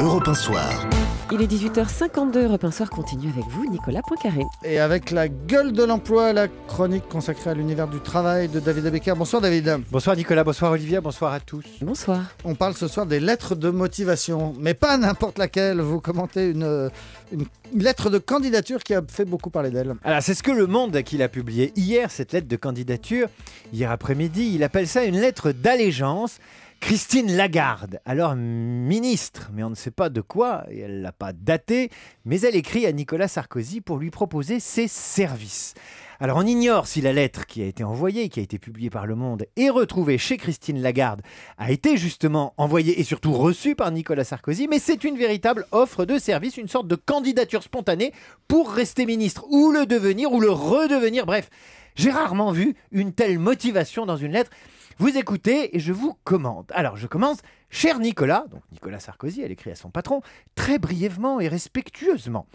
Europe 1 Soir. Il est 18h52, Europe Soir continue avec vous, Nicolas Poincaré. Et avec la gueule de l'emploi, la chronique consacrée à l'univers du travail de David Abecker. Bonsoir David. Bonsoir Nicolas, bonsoir Olivia, bonsoir à tous. Bonsoir. On parle ce soir des lettres de motivation, mais pas n'importe laquelle. Vous commentez une, une lettre de candidature qui a fait beaucoup parler d'elle. Alors c'est ce que Le Monde qu'il a publié hier, cette lettre de candidature, hier après-midi. Il appelle ça une lettre d'allégeance. Christine Lagarde, alors ministre, mais on ne sait pas de quoi, elle ne l'a pas daté, mais elle écrit à Nicolas Sarkozy pour lui proposer ses services. Alors on ignore si la lettre qui a été envoyée, qui a été publiée par Le Monde et retrouvée chez Christine Lagarde, a été justement envoyée et surtout reçue par Nicolas Sarkozy, mais c'est une véritable offre de service, une sorte de candidature spontanée pour rester ministre, ou le devenir, ou le redevenir, bref. J'ai rarement vu une telle motivation dans une lettre. Vous écoutez et je vous commande. Alors je commence. Cher Nicolas, donc Nicolas Sarkozy, elle écrit à son patron, très brièvement et respectueusement.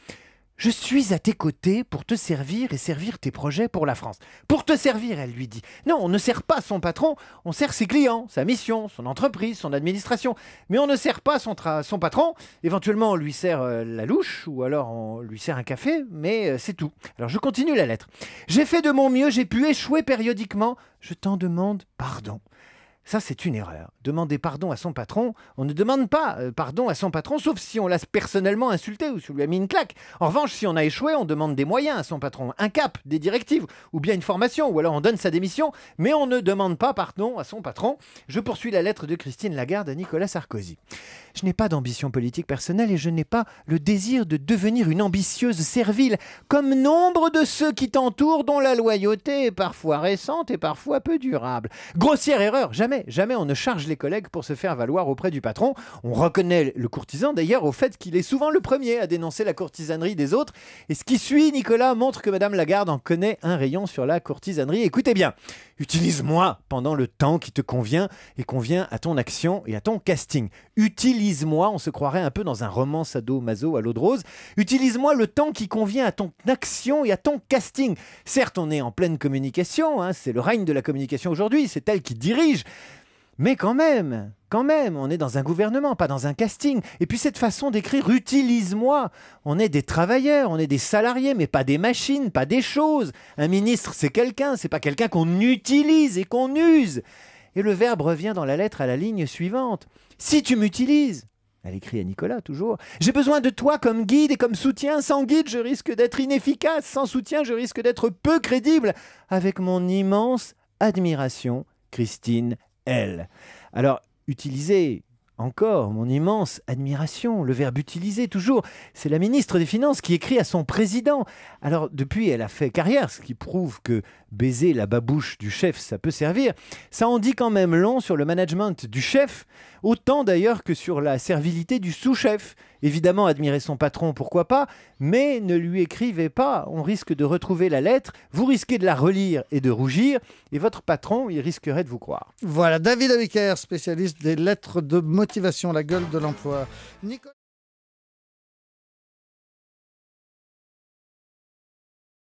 Je suis à tes côtés pour te servir et servir tes projets pour la France. Pour te servir, elle lui dit. Non, on ne sert pas son patron, on sert ses clients, sa mission, son entreprise, son administration. Mais on ne sert pas son, patron. Éventuellement, on lui sert euh, la louche ou alors on lui sert un café, mais euh, c'est tout. Alors je continue la lettre. J'ai fait de mon mieux, j'ai pu échouer périodiquement. Je t'en demande pardon. Ça, c'est une erreur. Demander pardon à son patron, on ne demande pas euh, pardon à son patron, sauf si on l'a personnellement insulté ou si on lui a mis une claque. En revanche, si on a échoué, on demande des moyens à son patron, un cap, des directives, ou bien une formation, ou alors on donne sa démission, mais on ne demande pas pardon à son patron. Je poursuis la lettre de Christine Lagarde à Nicolas Sarkozy. Je n'ai pas d'ambition politique personnelle et je n'ai pas le désir de devenir une ambitieuse servile, comme nombre de ceux qui t'entourent dont la loyauté est parfois récente et parfois peu durable. Grossière erreur, jamais jamais, on ne charge les collègues pour se faire valoir auprès du patron. On reconnaît le courtisan d'ailleurs au fait qu'il est souvent le premier à dénoncer la courtisanerie des autres. Et ce qui suit, Nicolas, montre que Madame Lagarde en connaît un rayon sur la courtisanerie. Écoutez bien. Utilise-moi pendant le temps qui te convient et convient à ton action et à ton casting. Utilise-moi, on se croirait un peu dans un roman sado Mazo, à l'eau de rose. Utilise-moi le temps qui convient à ton action et à ton casting. Certes, on est en pleine communication, hein, c'est le règne de la communication aujourd'hui, c'est elle qui dirige, mais quand même, quand même, on est dans un gouvernement, pas dans un casting. Et puis cette façon d'écrire utilise-moi. On est des travailleurs, on est des salariés, mais pas des machines, pas des choses. Un ministre, c'est quelqu'un, c'est pas quelqu'un qu'on utilise et qu'on use. Et le verbe revient dans la lettre à la ligne suivante. Si tu m'utilises, elle écrit à Nicolas toujours, j'ai besoin de toi comme guide et comme soutien. Sans guide, je risque d'être inefficace. Sans soutien, je risque d'être peu crédible. Avec mon immense admiration, Christine elle. Alors, utiliser encore mon immense admiration, le verbe utiliser toujours, c'est la ministre des Finances qui écrit à son président. Alors depuis, elle a fait carrière, ce qui prouve que baiser la babouche du chef, ça peut servir, ça en dit quand même long sur le management du chef, autant d'ailleurs que sur la servilité du sous-chef. Évidemment, admirer son patron, pourquoi pas, mais ne lui écrivez pas, on risque de retrouver la lettre, vous risquez de la relire et de rougir, et votre patron, il risquerait de vous croire. Voilà, David Abiker, spécialiste des lettres de motivation, la gueule de l'emploi.